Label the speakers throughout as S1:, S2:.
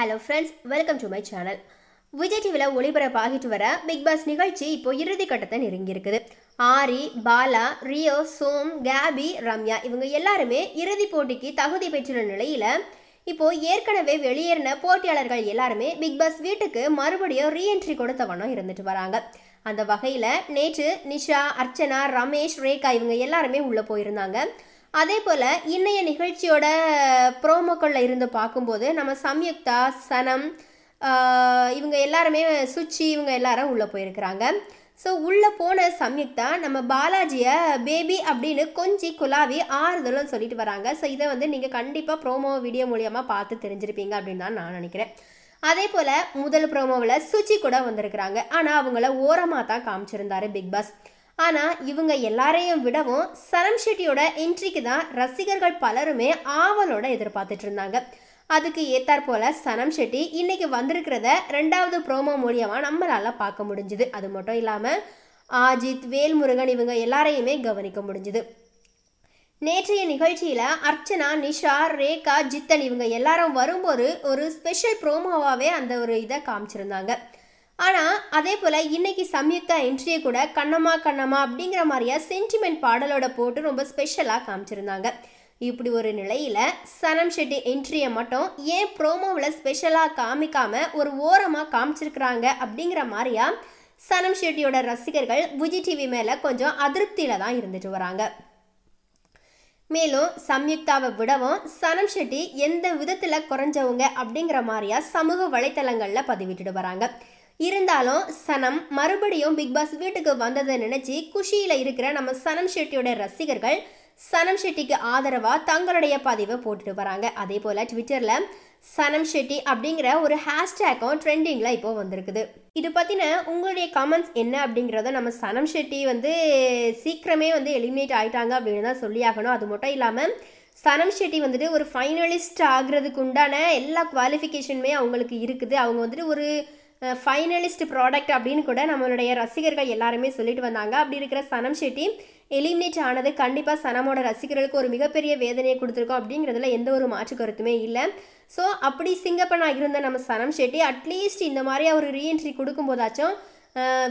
S1: hello friends welcome to my channel Vijay டிவியில் ஒளிபரப்பாகிட்டு வர பிக் பாஸ் நிகழ்ச்சி இப்போ இறுதி கட்டத்தை நெருங்கியிருக்குது ஆரி பாலா ரியோ சோம் கேபி ரம்யா இவங்க எல்லாருமே இறுதி போட்டிக்கு தகுதி பெற்றுள்ள நிலையில் இப்போது ஏற்கனவே வெளியேறின போட்டியாளர்கள் எல்லாருமே பிக் பாஸ் வீட்டுக்கு மறுபடியும் ரீஎன்ட்ரி வண்ணம் இருந்துட்டு வராங்க அந்த வகையில் நேற்று நிஷா அர்ச்சனா ரமேஷ் ரேகா இவங்க எல்லாருமே உள்ளே போயிருந்தாங்க அதே போல் இன்றைய நிகழ்ச்சியோட ப்ரோமோக்களில் இருந்து பார்க்கும்போது நம்ம சம்யுக்தா சனம் இவங்க எல்லாருமே சுச்சி இவங்க எல்லாரும் உள்ளே போயிருக்கிறாங்க ஸோ உள்ளே போன சம்யுக்தா நம்ம பாலாஜியை பேபி அப்படின்னு கொஞ்சி குலாவி ஆறுதலும் சொல்லிட்டு வராங்க ஸோ இதை வந்து நீங்கள் கண்டிப்பாக ப்ரோமோ வீடியோ மூலியமாக பார்த்து தெரிஞ்சிருப்பீங்க அப்படின்னு தான் நான் நினைக்கிறேன் அதே போல் முதல் ப்ரோமோவில் சுச்சி கூட வந்திருக்கிறாங்க ஆனால் அவங்கள ஓரமாக தான் காமிச்சிருந்தாரு பிக் பாஸ் ஆனால் இவங்க எல்லாரையும் விடவும் சரம் ஷெட்டியோட என்ட்ரிக்கு தான் ரசிகர்கள் பலருமே ஆவலோட எதிர்பார்த்துட்டு இருந்தாங்க அதுக்கு ஏத்தாற் போல சனம் ஷெட்டி இன்னைக்கு வந்திருக்கிறத ரெண்டாவது ப்ரோமோ மூலியமாக நம்மளால் பார்க்க முடிஞ்சுது அது மட்டும் இல்லாமல் ஆஜித் வேல்முருகன் இவங்க எல்லாரையுமே கவனிக்க முடிஞ்சுது நேற்றைய நிகழ்ச்சியில் அர்ச்சனா நிஷா ரேகா ஜித்தன் இவங்க எல்லாரும் வரும்போது ஒரு ஸ்பெஷல் ப்ரோமோவாகவே அந்த ஒரு இதை காமிச்சிருந்தாங்க ஆனால் அதே போல் இன்றைக்கி சம்யுக்தா என்ட்ரியை கூட கண்ணம்மா கண்ணம்மா அப்படிங்கிற மாதிரியாக சென்டிமெண்ட் பாடலோட போட்டு ரொம்ப ஸ்பெஷலாக காமிச்சிருந்தாங்க இப்படி ஒரு நிலையில் சனம் ஷெட்டி என்ட்ரியை மட்டும் ஏன் ப்ரோமோவில் ஸ்பெஷலாக காமிக்காமல் ஒரு ஓரமாக காமிச்சிருக்கிறாங்க அப்படிங்கிற மாதிரியா சனம் ஷெட்டியோட ரசிகர்கள் விஜி டிவி மேலே கொஞ்சம் அதிருப்தியில் தான் இருந்துட்டு வராங்க மேலும் சம்யுக்தாவை விடவும் சனம் ஷெட்டி எந்த விதத்தில் குறைஞ்சவங்க அப்படிங்கிற மாதிரியா சமூக வலைத்தளங்களில் பதிவிட்டுட்டு வராங்க இருந்தாலும் சனம் மறுபடியும் பிக் பாஸ் வீட்டுக்கு வந்ததை நினச்சி குஷியில் இருக்கிற நம்ம சனம் ஷெட்டியோட ரசிகர்கள் சனம் ஷெட்டிக்கு ஆதரவாக தங்களுடைய பதிவை போட்டுட்டு வராங்க அதே போல் ட்விட்டரில் சனம் ஷெட்டி அப்படிங்கிற ஒரு ஹேஷ்டேக்கும் ட்ரெண்டிங்கில் இப்போ வந்திருக்குது இது பற்றின உங்களுடைய கமெண்ட்ஸ் என்ன அப்படிங்கிறத நம்ம சனம் ஷெட்டி வந்து சீக்கிரமே வந்து எலிமினேட் ஆகிட்டாங்க அப்படின்னு தான் சொல்லியாகணும் அது மட்டும் இல்லாமல் சனம் ஷெட்டி வந்துட்டு ஒரு ஃபைனலிஸ்ட் ஆகிறதுக்கு உண்டான எல்லா குவாலிஃபிகேஷனுமே அவங்களுக்கு இருக்குது அவங்க வந்துட்டு ஒரு ஃபைனலிஸ்ட் ப்ராடக்ட் அப்படின்னு கூட நம்மளுடைய ரசிகர்கள் எல்லாருமே சொல்லிட்டு வந்தாங்க அப்படி இருக்கிற சனம் ஷெட்டி எலிமினேட் ஆனது கண்டிப்பாக சனமோட ரசிகர்களுக்கு ஒரு மிகப்பெரிய வேதனையை கொடுத்துருக்கோம் அப்படிங்கிறதுல எந்த ஒரு மாற்று கருத்துமே இல்லை ஸோ அப்படி சிங்கப்பனாக இருந்த நம்ம சனம் ஷெட்டி அட்லீஸ்ட் இந்த மாதிரி அவர் ரீஎன்ட்ரி கொடுக்கும் போதாச்சும்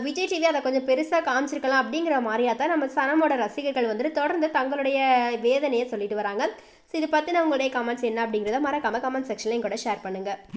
S1: விஜய் டிவி அதை கொஞ்சம் பெருசாக காமிச்சிருக்கலாம் அப்படிங்கிற மாதிரியாக தான் நம்ம சனமோட ரசிகர்கள் வந்துட்டு தொடர்ந்து தங்களுடைய வேதனையை சொல்லிட்டு வராங்க ஸோ இதை பற்றின உங்களுடைய கமெண்ட்ஸ் என்ன அப்படிங்கிறத மறக்காமல் கமெண்ட் செக்ஷன்லையும் கூட ஷேர் பண்ணுங்கள்